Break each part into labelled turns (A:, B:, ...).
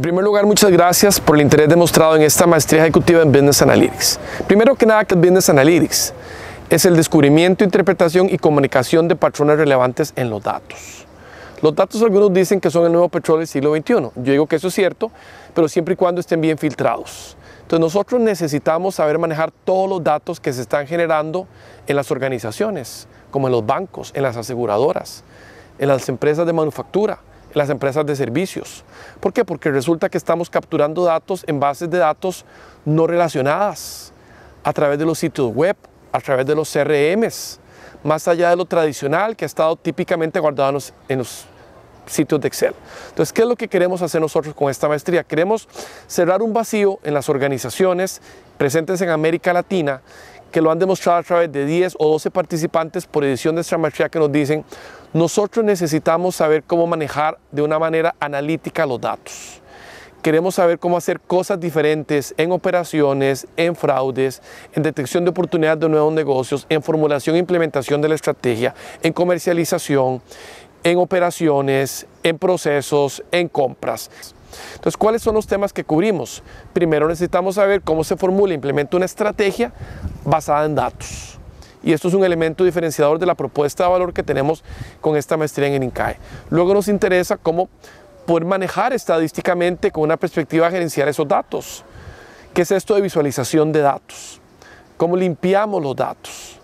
A: En primer lugar, muchas gracias por el interés demostrado en esta maestría ejecutiva en Business Analytics. Primero que nada, que Business Analytics? Es el descubrimiento, interpretación y comunicación de patrones relevantes en los datos. Los datos algunos dicen que son el nuevo petróleo del siglo XXI. Yo digo que eso es cierto, pero siempre y cuando estén bien filtrados. Entonces nosotros necesitamos saber manejar todos los datos que se están generando en las organizaciones, como en los bancos, en las aseguradoras, en las empresas de manufactura, las empresas de servicios. ¿Por qué? Porque resulta que estamos capturando datos en bases de datos no relacionadas, a través de los sitios web, a través de los CRMs, más allá de lo tradicional que ha estado típicamente guardado en los, sitios de Excel. Entonces, ¿qué es lo que queremos hacer nosotros con esta maestría? Queremos cerrar un vacío en las organizaciones presentes en América Latina que lo han demostrado a través de 10 o 12 participantes por edición de esta maestría que nos dicen, nosotros necesitamos saber cómo manejar de una manera analítica los datos. Queremos saber cómo hacer cosas diferentes en operaciones, en fraudes, en detección de oportunidades de nuevos negocios, en formulación e implementación de la estrategia, en comercialización, en operaciones, en procesos, en compras. Entonces, ¿cuáles son los temas que cubrimos? Primero necesitamos saber cómo se formula e implementa una estrategia basada en datos. Y esto es un elemento diferenciador de la propuesta de valor que tenemos con esta maestría en INCAE. Luego nos interesa cómo poder manejar estadísticamente con una perspectiva gerencial esos datos. ¿Qué es esto de visualización de datos? ¿Cómo limpiamos los datos?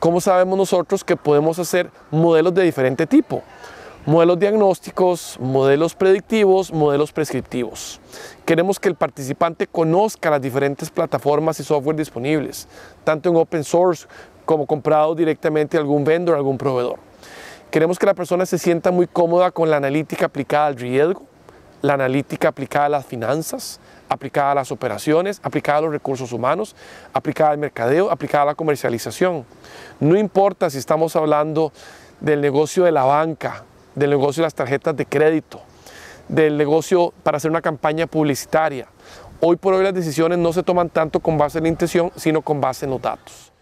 A: ¿Cómo sabemos nosotros que podemos hacer modelos de diferente tipo? modelos diagnósticos, modelos predictivos, modelos prescriptivos. Queremos que el participante conozca las diferentes plataformas y software disponibles, tanto en open source como comprado directamente de algún vendor, algún proveedor. Queremos que la persona se sienta muy cómoda con la analítica aplicada al riesgo, la analítica aplicada a las finanzas, aplicada a las operaciones, aplicada a los recursos humanos, aplicada al mercadeo, aplicada a la comercialización. No importa si estamos hablando del negocio de la banca, del negocio de las tarjetas de crédito, del negocio para hacer una campaña publicitaria. Hoy por hoy las decisiones no se toman tanto con base en la intención, sino con base en los datos.